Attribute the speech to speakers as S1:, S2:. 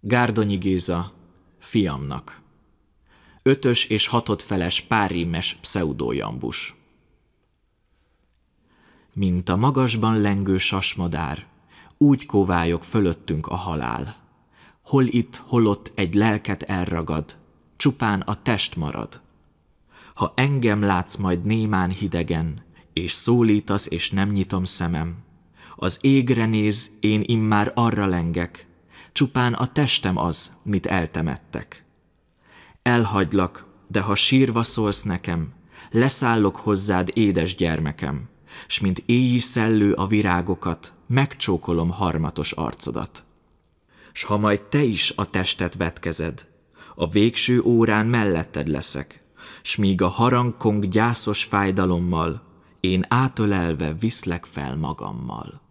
S1: Gárdonyi Géza,
S2: fiamnak. Ötös és hatot feles párímes pseudójambus. Mint a magasban lengő sasmadár, úgy kovályog fölöttünk a halál. Hol itt, hol ott egy lelket elragad, csupán a test marad. Ha engem látsz majd némán hidegen, és szólítasz, és nem nyitom szemem, az égre néz, én immár arra lengek, csupán a testem az, mit eltemettek. Elhagylak, de ha sírva szólsz nekem, leszállok hozzád, édes gyermekem, s mint éjj szellő a virágokat, megcsókolom harmatos arcodat. S ha majd te is a testet vetkezed, a végső órán melletted leszek, s míg a harangkong gyászos
S1: fájdalommal, én átölelve viszlek fel magammal.